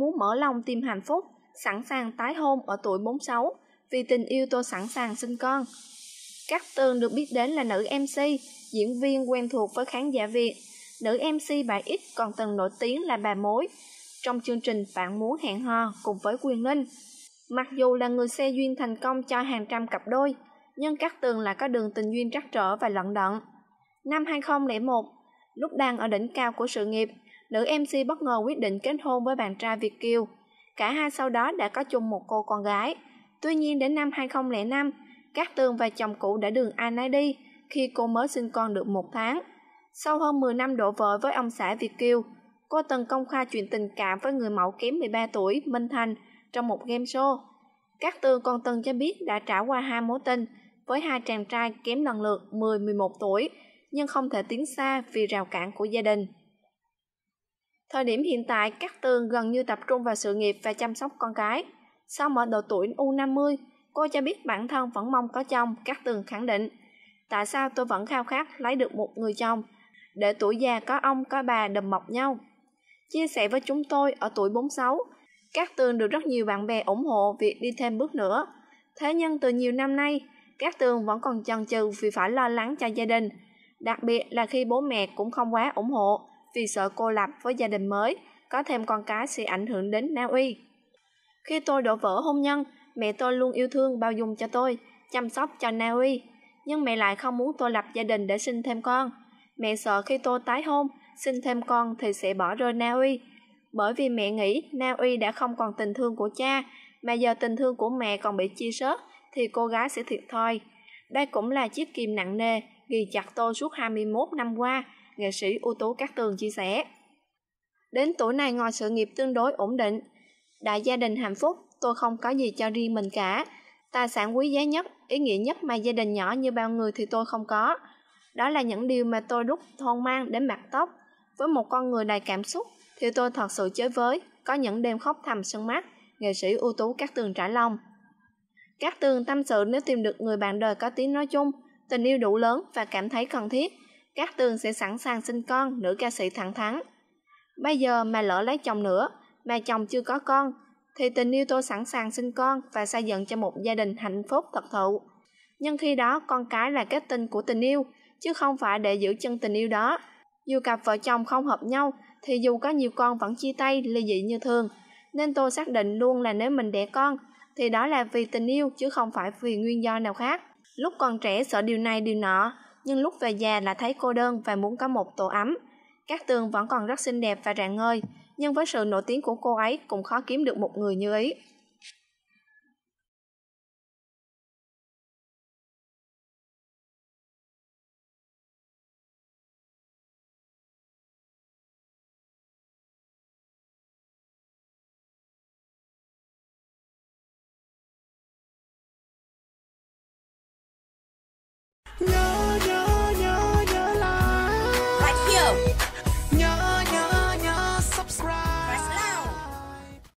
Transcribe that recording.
muốn mở lòng tìm hạnh phúc, sẵn sàng tái hôn ở tuổi 46, vì tình yêu tôi sẵn sàng sinh con. Cát Tường được biết đến là nữ MC, diễn viên quen thuộc với khán giả Việt. Nữ MC bà X còn từng nổi tiếng là bà mối. Trong chương trình Bạn muốn hẹn hò cùng với Quyền Linh, mặc dù là người xe duyên thành công cho hàng trăm cặp đôi, nhưng Cát Tường lại có đường tình duyên trắc trở và lận đận. Năm 2001, lúc đang ở đỉnh cao của sự nghiệp, nữ mc bất ngờ quyết định kết hôn với bạn trai Việt Kiều. Cả hai sau đó đã có chung một cô con gái. Tuy nhiên đến năm 2005, các Tường và chồng cũ đã đường ai nấy đi khi cô mới sinh con được một tháng. Sau hơn 10 năm đổ vợ với ông xã Việt Kiều, cô từng công khai chuyện tình cảm với người mẫu kém 13 tuổi Minh Thành trong một game show. Các Tường còn từng cho biết đã trải qua hai mối tình với hai chàng trai kém lần lượt 10-11 tuổi, nhưng không thể tiến xa vì rào cản của gia đình. Thời điểm hiện tại, Cát Tường gần như tập trung vào sự nghiệp và chăm sóc con cái. Sau mọi độ tuổi U50, cô cho biết bản thân vẫn mong có chồng, Cát Tường khẳng định. Tại sao tôi vẫn khao khát lấy được một người chồng, để tuổi già có ông có bà đầm mọc nhau. Chia sẻ với chúng tôi ở tuổi 46, Cát Tường được rất nhiều bạn bè ủng hộ việc đi thêm bước nữa. Thế nhưng từ nhiều năm nay, Cát Tường vẫn còn chần chừ vì phải lo lắng cho gia đình, đặc biệt là khi bố mẹ cũng không quá ủng hộ vì sợ cô lập với gia đình mới, có thêm con cái sẽ ảnh hưởng đến Na Uy. Khi tôi đổ vỡ hôn nhân, mẹ tôi luôn yêu thương bao dung cho tôi, chăm sóc cho Na Uy, nhưng mẹ lại không muốn tôi lập gia đình để sinh thêm con. Mẹ sợ khi tôi tái hôn, sinh thêm con thì sẽ bỏ rơi Na Uy, bởi vì mẹ nghĩ Na Uy đã không còn tình thương của cha, mà giờ tình thương của mẹ còn bị chia sớt thì cô gái sẽ thiệt thòi. Đây cũng là chiếc kim nặng nề ghi chặt tôi suốt 21 năm qua nghệ sĩ ưu tú Cát Tường chia sẻ. Đến tuổi này ngoài sự nghiệp tương đối ổn định, đại gia đình hạnh phúc, tôi không có gì cho riêng mình cả. Tài sản quý giá nhất, ý nghĩa nhất mà gia đình nhỏ như bao người thì tôi không có. Đó là những điều mà tôi đúc thôn mang đến mặt tóc. Với một con người đầy cảm xúc thì tôi thật sự chơi với, có những đêm khóc thầm sân mắt, nghệ sĩ ưu tú Cát Tường trả lòng. Cát Tường tâm sự nếu tìm được người bạn đời có tiếng nói chung, tình yêu đủ lớn và cảm thấy cần thiết Cát Tường sẽ sẵn sàng sinh con, nữ ca sĩ thẳng thắn. Bây giờ mà lỡ lấy chồng nữa, mà chồng chưa có con, thì tình yêu tôi sẵn sàng sinh con và xây dựng cho một gia đình hạnh phúc thật thụ. Nhưng khi đó con cái là kết tinh của tình yêu, chứ không phải để giữ chân tình yêu đó. Dù cặp vợ chồng không hợp nhau, thì dù có nhiều con vẫn chia tay, ly dị như thường. Nên tôi xác định luôn là nếu mình đẻ con, thì đó là vì tình yêu chứ không phải vì nguyên do nào khác. Lúc còn trẻ sợ điều này điều nọ, nhưng lúc về già là thấy cô đơn và muốn có một tổ ấm. Các Tường vẫn còn rất xinh đẹp và rạng ngời, nhưng với sự nổi tiếng của cô ấy cũng khó kiếm được một người như ý. go.